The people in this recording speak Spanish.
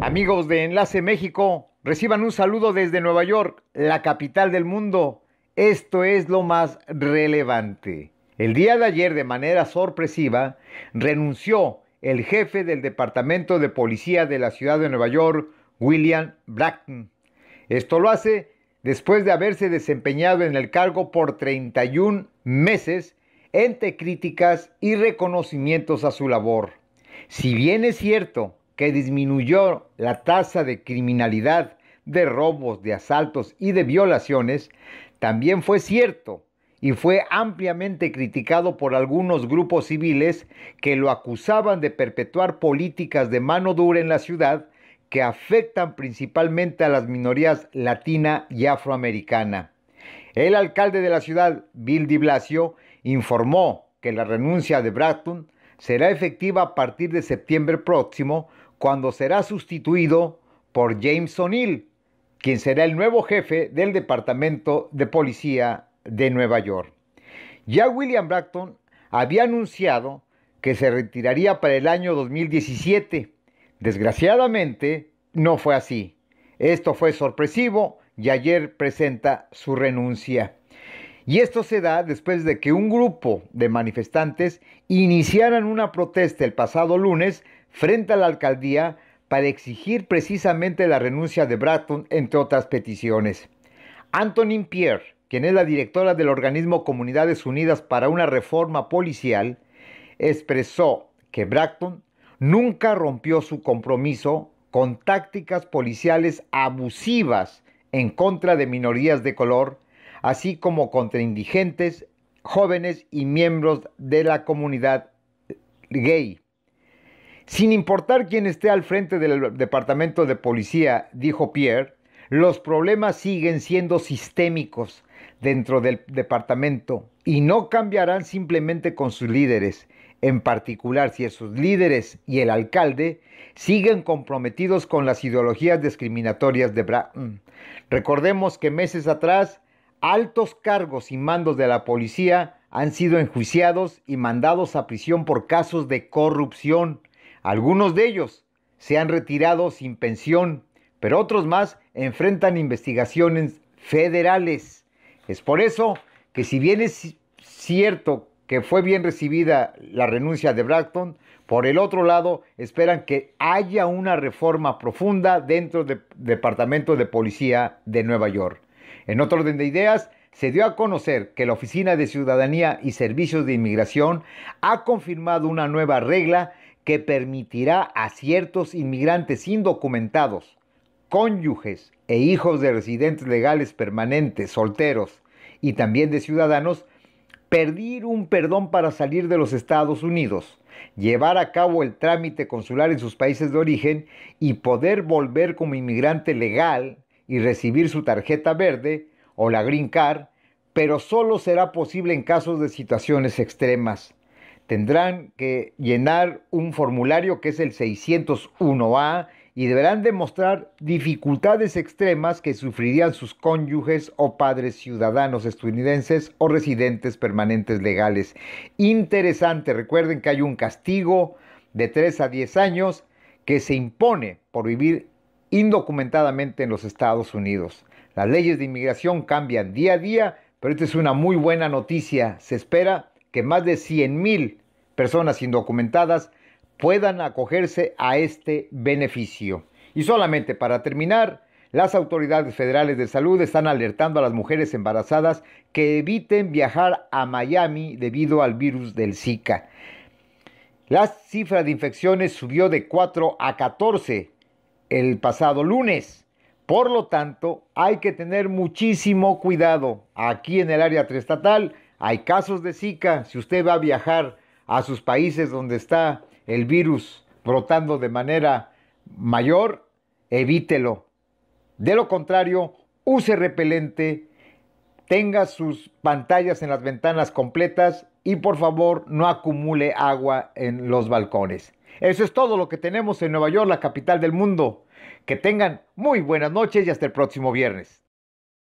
Amigos de Enlace México, reciban un saludo desde Nueva York, la capital del mundo. Esto es lo más relevante. El día de ayer, de manera sorpresiva, renunció el jefe del Departamento de Policía de la Ciudad de Nueva York, William Bracken. Esto lo hace después de haberse desempeñado en el cargo por 31 meses entre críticas y reconocimientos a su labor. Si bien es cierto que disminuyó la tasa de criminalidad, de robos, de asaltos y de violaciones, también fue cierto y fue ampliamente criticado por algunos grupos civiles que lo acusaban de perpetuar políticas de mano dura en la ciudad que afectan principalmente a las minorías latina y afroamericana. El alcalde de la ciudad, Bill de Blasio, informó que la renuncia de Bratton será efectiva a partir de septiembre próximo cuando será sustituido por James O'Neill, quien será el nuevo jefe del Departamento de Policía de Nueva York. Ya William Bracton había anunciado que se retiraría para el año 2017. Desgraciadamente, no fue así. Esto fue sorpresivo y ayer presenta su renuncia. Y esto se da después de que un grupo de manifestantes iniciaran una protesta el pasado lunes frente a la alcaldía para exigir precisamente la renuncia de Bratton, entre otras peticiones. Antonin Pierre, quien es la directora del organismo Comunidades Unidas para una Reforma Policial, expresó que Bracton nunca rompió su compromiso con tácticas policiales abusivas en contra de minorías de color, así como contra indigentes, jóvenes y miembros de la comunidad gay. Sin importar quién esté al frente del departamento de policía, dijo Pierre, los problemas siguen siendo sistémicos dentro del departamento y no cambiarán simplemente con sus líderes, en particular si esos líderes y el alcalde siguen comprometidos con las ideologías discriminatorias de Bratton. Mm. Recordemos que meses atrás, altos cargos y mandos de la policía han sido enjuiciados y mandados a prisión por casos de corrupción algunos de ellos se han retirado sin pensión, pero otros más enfrentan investigaciones federales. Es por eso que si bien es cierto que fue bien recibida la renuncia de Bracton, por el otro lado esperan que haya una reforma profunda dentro del Departamento de Policía de Nueva York. En otro orden de ideas, se dio a conocer que la Oficina de Ciudadanía y Servicios de Inmigración ha confirmado una nueva regla que permitirá a ciertos inmigrantes indocumentados, cónyuges e hijos de residentes legales permanentes, solteros y también de ciudadanos, pedir un perdón para salir de los Estados Unidos, llevar a cabo el trámite consular en sus países de origen y poder volver como inmigrante legal y recibir su tarjeta verde o la green card, pero solo será posible en casos de situaciones extremas tendrán que llenar un formulario que es el 601A y deberán demostrar dificultades extremas que sufrirían sus cónyuges o padres ciudadanos estadounidenses o residentes permanentes legales. Interesante, recuerden que hay un castigo de 3 a 10 años que se impone por vivir indocumentadamente en los Estados Unidos. Las leyes de inmigración cambian día a día, pero esta es una muy buena noticia. Se espera que más de 100.000 personas indocumentadas puedan acogerse a este beneficio. Y solamente para terminar, las autoridades federales de salud están alertando a las mujeres embarazadas que eviten viajar a Miami debido al virus del Zika. La cifra de infecciones subió de 4 a 14 el pasado lunes. Por lo tanto, hay que tener muchísimo cuidado aquí en el área triestatal hay casos de Zika. Si usted va a viajar a sus países donde está el virus brotando de manera mayor, evítelo. De lo contrario, use repelente, tenga sus pantallas en las ventanas completas y por favor no acumule agua en los balcones. Eso es todo lo que tenemos en Nueva York, la capital del mundo. Que tengan muy buenas noches y hasta el próximo viernes.